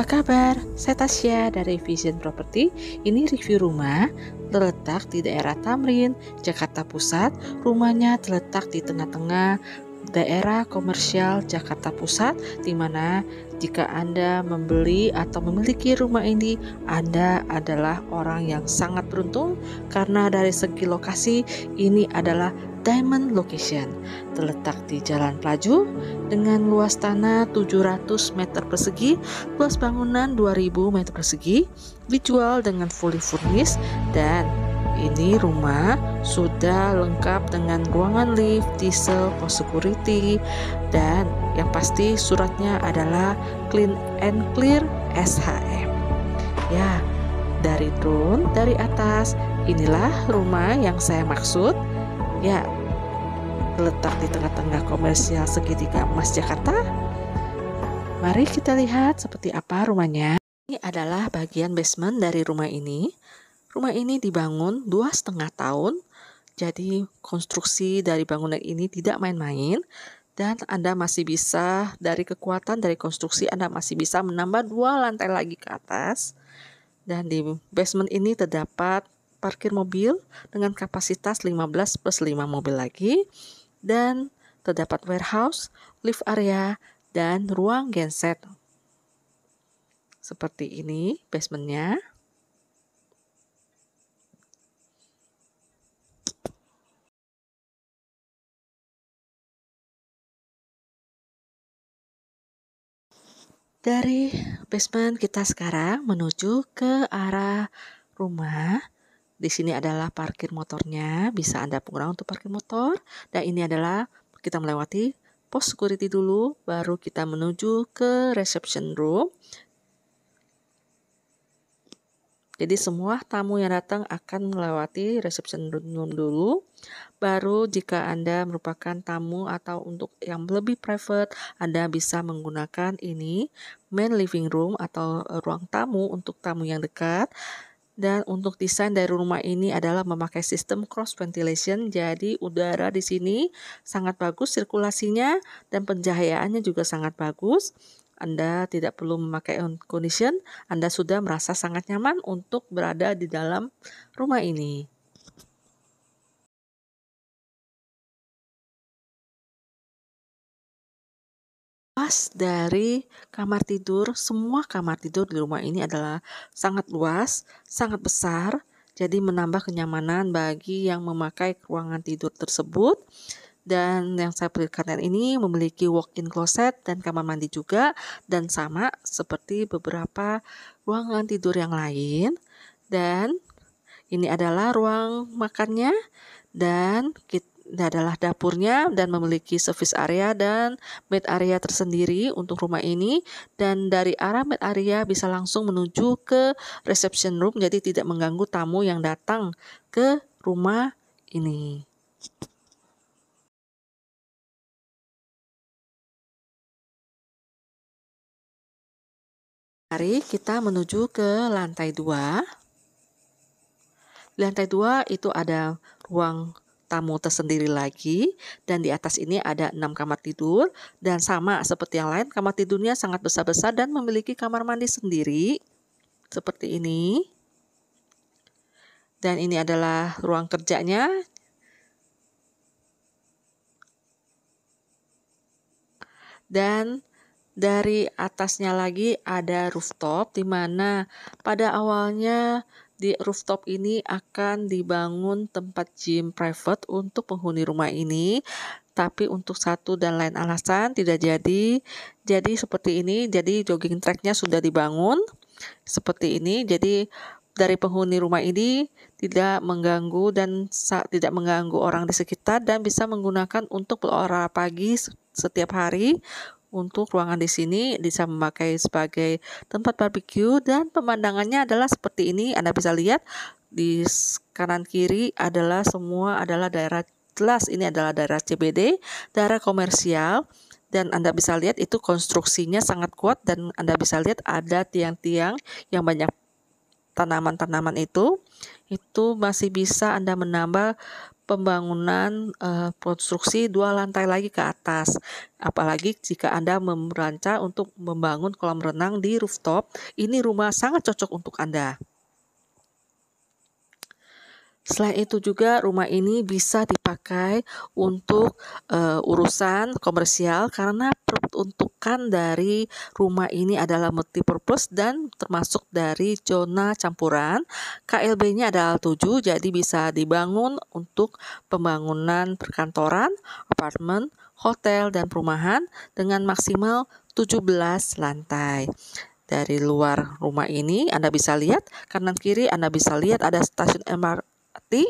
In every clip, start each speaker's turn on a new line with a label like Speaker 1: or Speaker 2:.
Speaker 1: Apa kabar? Saya Tasya dari Vision Property. Ini review rumah terletak di daerah Tamrin, Jakarta Pusat. Rumahnya terletak di tengah-tengah daerah komersial Jakarta Pusat di mana jika Anda membeli atau memiliki rumah ini, Anda adalah orang yang sangat beruntung karena dari segi lokasi ini adalah Diamond Location terletak di Jalan Pelaju dengan luas tanah 700 meter persegi, luas bangunan 2000 meter persegi, dijual dengan fully furnished dan ini rumah sudah lengkap dengan ruangan lift, diesel, pos security, dan yang pasti suratnya adalah clean and clear SHM. Ya, dari drone dari atas, inilah rumah yang saya maksud ya terletak di tengah-tengah komersial segitiga emas Jakarta. Mari kita lihat seperti apa rumahnya. Ini adalah bagian basement dari rumah ini. Rumah ini dibangun dua setengah tahun, jadi konstruksi dari bangunan ini tidak main-main dan Anda masih bisa dari kekuatan dari konstruksi Anda masih bisa menambah dua lantai lagi ke atas. Dan di basement ini terdapat parkir mobil dengan kapasitas 15 plus 5 mobil lagi dan terdapat warehouse, lift area, dan ruang genset. Seperti ini basementnya. Dari basement kita sekarang menuju ke arah rumah di sini adalah parkir motornya, bisa Anda pengurangan untuk parkir motor. Dan ini adalah kita melewati pos security dulu, baru kita menuju ke reception room. Jadi semua tamu yang datang akan melewati reception room dulu. Baru jika Anda merupakan tamu atau untuk yang lebih private, Anda bisa menggunakan ini main living room atau ruang tamu untuk tamu yang dekat. Dan untuk desain dari rumah ini adalah memakai sistem cross ventilation, jadi udara di sini sangat bagus sirkulasinya dan pencahayaannya juga sangat bagus. Anda tidak perlu memakai condition, Anda sudah merasa sangat nyaman untuk berada di dalam rumah ini. lepas dari kamar tidur, semua kamar tidur di rumah ini adalah sangat luas, sangat besar, jadi menambah kenyamanan bagi yang memakai ruangan tidur tersebut. Dan yang saya perlihatkan ini memiliki walk-in closet dan kamar mandi juga, dan sama seperti beberapa ruangan tidur yang lain. Dan ini adalah ruang makannya, dan kita ini adalah dapurnya dan memiliki service area dan mid area tersendiri untuk rumah ini dan dari arah mid area bisa langsung menuju ke reception room jadi tidak mengganggu tamu yang datang ke rumah ini. Mari kita menuju ke lantai 2. lantai 2 itu ada ruang tamu tersendiri lagi dan di atas ini ada enam kamar tidur dan sama seperti yang lain kamar tidurnya sangat besar-besar dan memiliki kamar mandi sendiri seperti ini. Dan ini adalah ruang kerjanya. Dan dari atasnya lagi ada rooftop di mana pada awalnya di rooftop ini akan dibangun tempat gym private untuk penghuni rumah ini, tapi untuk satu dan lain alasan tidak jadi. Jadi seperti ini, jadi jogging tracknya sudah dibangun seperti ini. Jadi dari penghuni rumah ini tidak mengganggu dan tidak mengganggu orang di sekitar dan bisa menggunakan untuk berolahraga pagi setiap hari untuk ruangan di sini bisa memakai sebagai tempat barbeque dan pemandangannya adalah seperti ini. Anda bisa lihat di kanan kiri adalah semua adalah daerah jelas ini adalah daerah CBD, daerah komersial dan Anda bisa lihat itu konstruksinya sangat kuat dan Anda bisa lihat ada tiang-tiang yang banyak tanaman-tanaman itu itu masih bisa Anda menambah pembangunan uh, konstruksi dua lantai lagi ke atas. Apalagi jika Anda merancang untuk membangun kolam renang di rooftop, ini rumah sangat cocok untuk Anda. Selain itu juga rumah ini bisa dipakai untuk uh, urusan komersial karena peruntukan dari rumah ini adalah multi purpose dan termasuk dari zona campuran. KLB-nya adalah 7 jadi bisa dibangun untuk pembangunan perkantoran, apartemen, hotel dan perumahan dengan maksimal 17 lantai dari luar rumah ini Anda bisa lihat kanan kiri Anda bisa lihat ada stasiun MRT Bakti,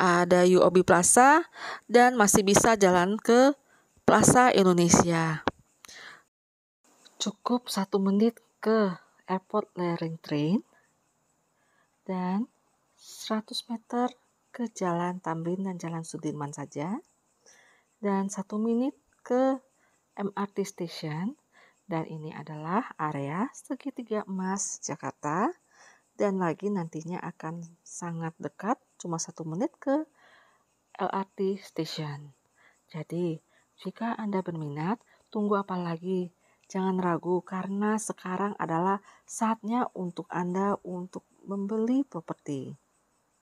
Speaker 1: ada UOB Plaza, dan masih bisa jalan ke Plaza Indonesia. Cukup satu menit ke airport layering train dan 100 meter ke jalan Tamrin dan jalan Sudirman saja dan satu menit ke MRT station dan ini adalah area segitiga emas Jakarta dan lagi nantinya akan sangat dekat cuma satu menit ke LRT station. Jadi, jika Anda berminat, tunggu apa lagi? Jangan ragu karena sekarang adalah saatnya untuk Anda untuk membeli properti.